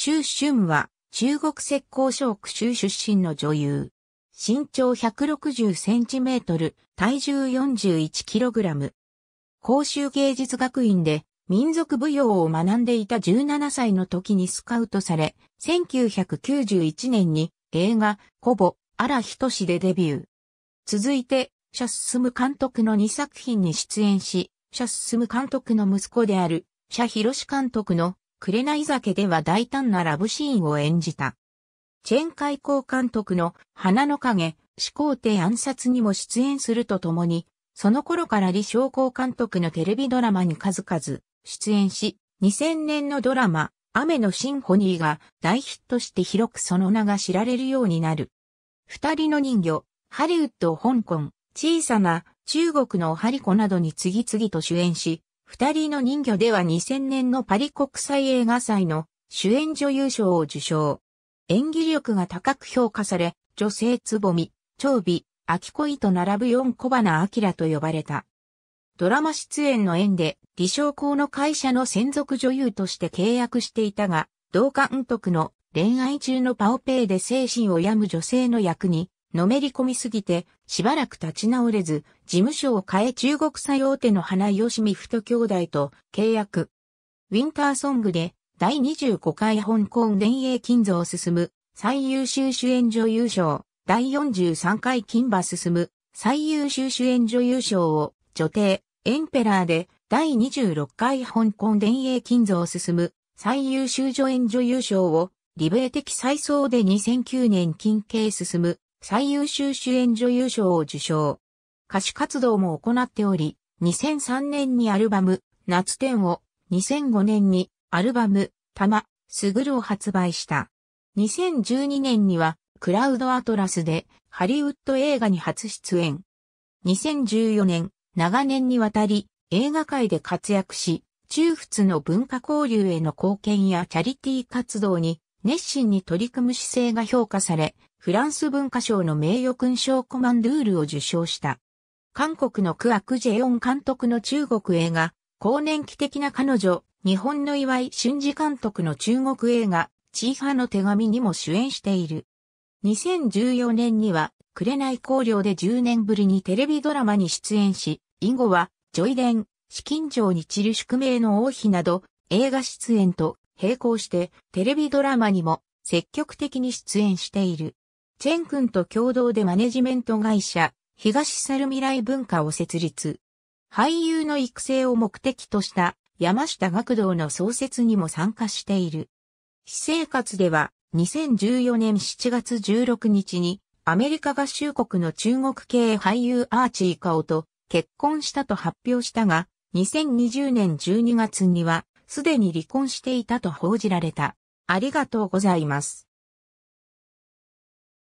周春は中国石膏省区州出身の女優。身長160センチメートル、体重41キログラム。公衆芸術学院で民族舞踊を学んでいた17歳の時にスカウトされ、1991年に映画、コボ、ひとしでデビュー。続いて、シャッスム監督の2作品に出演し、シャッスム監督の息子である、シャヒロシ監督の紅酒では大胆なラブシーンを演じた。チェンコ港監督の花の影、始皇帝暗殺にも出演するとともに、その頃から李昌光監督のテレビドラマに数々出演し、2000年のドラマ、雨のシンフォニーが大ヒットして広くその名が知られるようになる。二人の人魚、ハリウッド、香港、小さな中国のおリコなどに次々と主演し、二人の人魚では2000年のパリ国際映画祭の主演女優賞を受賞。演技力が高く評価され、女性つぼみ、長尾、秋恋と並ぶ四小花明と呼ばれた。ドラマ出演の縁で、理商工の会社の専属女優として契約していたが、同監督の恋愛中のパオペイで精神を病む女性の役にのめり込みすぎて、しばらく立ち直れず、事務所を変え中国最大手の花井義美太兄弟と契約。ウィンターソングで第25回香港電影金像を進む最優秀主演女優賞、第43回金馬進む最優秀主演女優賞を女帝、エンペラーで第26回香港電影金像を進む最優秀助演女優賞をリベー的再送で2009年金慶進む最優秀主演女優賞を受賞。歌手活動も行っており、2003年にアルバム、夏天を、2005年にアルバム、玉、すぐるを発売した。2012年には、クラウドアトラスでハリウッド映画に初出演。2014年、長年にわたり映画界で活躍し、中仏の文化交流への貢献やチャリティー活動に熱心に取り組む姿勢が評価され、フランス文化賞の名誉勲章コマンドゥールを受賞した。韓国のクアクジェヨン監督の中国映画、高年期的な彼女、日本の岩井俊二監督の中国映画、チーハの手紙にも主演している。2014年には、紅光陵で10年ぶりにテレビドラマに出演し、以後は、ジョイデン、至近城に散る宿命の王妃など、映画出演と並行してテレビドラマにも積極的に出演している。チェン君と共同でマネジメント会社、東猿未来文化を設立。俳優の育成を目的とした山下学童の創設にも参加している。私生活では2014年7月16日にアメリカ合衆国の中国系俳優アーチーカオと結婚したと発表したが、2020年12月にはすでに離婚していたと報じられた。ありがとうございます。